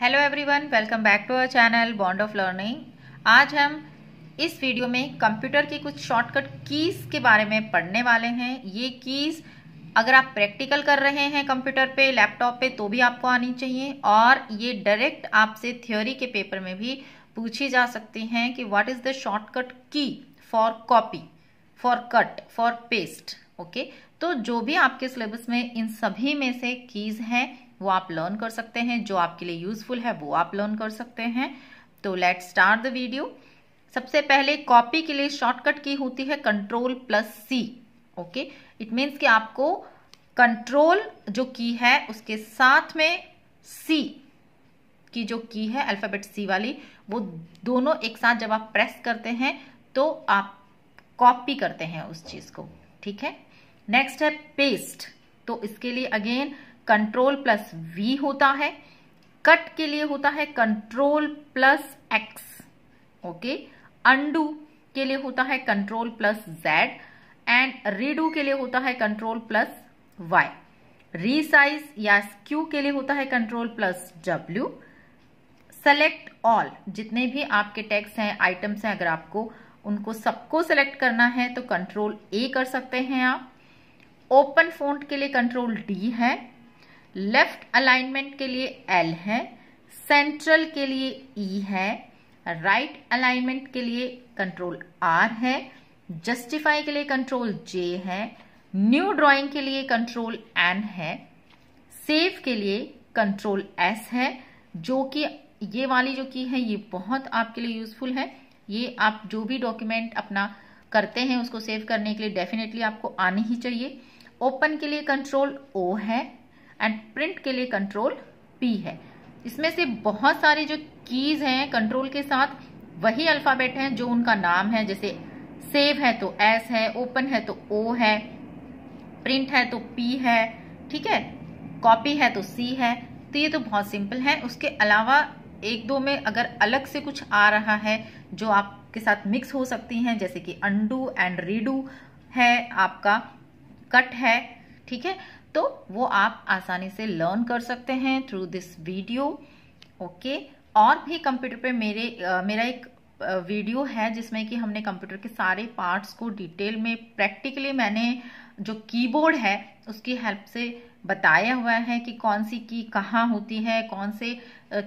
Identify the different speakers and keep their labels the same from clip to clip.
Speaker 1: hello everyone welcome back to our channel bond of learning आज हम इस video में कंप्यूटर की कुछ शॉर्टकट कीज़ के बारे में पढ़ने वाले हैं ये कीज़ अगर आप प्रैक्टिकल कर रहे हैं कंप्यूटर पे लैपटॉप पे तो भी आपको आनी चाहिए और ये डायरेक्ट आपसे थ्योरी के पेपर में भी पूछी जा सकती हैं कि what is the shortcut key for copy for cut for paste okay तो जो भी आपके सिलेबस में इन सभी में से कीज़ हैं वो आप लर्न कर सकते हैं जो आपके लिए यूजफुल है वो आप लर्न कर सकते हैं तो लेट स्टार्ट द वीडियो सबसे पहले कॉपी के लिए शॉर्टकट की होती है control plus C okay it means कि आपको कंट्रोल जो की है उसके साथ में सी की जो की है अल्फ़ाबेट सी वाली वो दोनों एक साथ जब आप प्रेस करते हैं तो आप कॉपी करते हैं उस चीज़ को ठीक है नेक्स्ट है पेस्ट तो इसके लिए अगेन कंट्रोल प्लस वी होता है कट के लिए होता है control plus X okay undo के लिए होता है control plus Z and redo के लिए होता है control plus Y resize or skew के लिए होता है control plus W select all जितने भी आपके टैक्स हैं आइटम्स हैं अगर आपको उनको सबको सेलेक्ट करना है तो कंट्रोल ए कर सकते हैं आप ओपन फोन के लिए कंट्रोल डी है लेफ्ट अलाइनमेंट के लिए एल है सेंट्रल के लिए ई e है राइट right अलाइनमेंट के लिए कंट्रोल आर है जस्टिफाई के लिए कंट्रोल जे है न्यू ड्राइंग के लिए कंट्रोल एन है सेव के लिए कंट्रोल एस है जो कि ये वाली जो की है ये बहुत आपके लिए यूजफुल है ये आप जो भी डॉक्यूमेंट अपना करते हैं उसको सेव करने के लिए डेफिनेटली आपको आनी ही चाहिए ओपन के लिए कंट्रोल ओ है एंड प्रिंट के लिए कंट्रोल पी है इसमें से बहुत सारे जो कीज हैं कंट्रोल के साथ वही अल्फाबेट हैं जो उनका नाम है जैसे सेव है तो एस है ओपन है तो ओ है प्रिंट है तो पी है ठीक है कॉपी है तो सी है तो ये तो बहुत सिंपल है उसके अलावा एक दो में अगर अलग से कुछ आ रहा है जो आपके साथ मिक्स हो सकती हैं जैसे कि अंडू एंड रीडू है आपका कट है ठीक है तो वो आप आसानी से लर्न कर सकते हैं थ्रू दिस वीडियो ओके और भी कंप्यूटर पे मेरे आ, मेरा एक वीडियो है जिसमें कि हमने कंप्यूटर के सारे पार्ट्स को डिटेल में प्रैक्टिकली मैंने जो कीबोर्ड है उसकी हेल्प से बताया हुआ है कि कौन सी की कहाँ होती है कौन से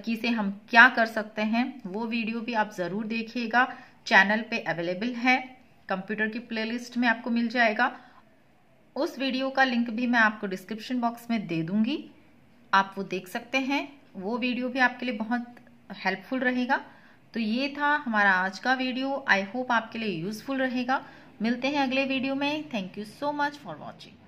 Speaker 1: की से हम क्या कर सकते हैं वो वीडियो भी आप ज़रूर देखिएगा चैनल पे अवेलेबल है कंप्यूटर की प्लेलिस्ट में आपको मिल जाएगा उस वीडियो का लिंक भी मैं आपको डिस्क्रिप्शन बॉक्स में दे दूंगी आप वो देख सकते हैं वो वीडियो भी आपके लिए बहुत हेल्पफुल रहेगा तो ये था हमारा आज का वीडियो आई होप आपके लिए यूज़फुल रहेगा मिलते हैं अगले वीडियो में thank you so much for watching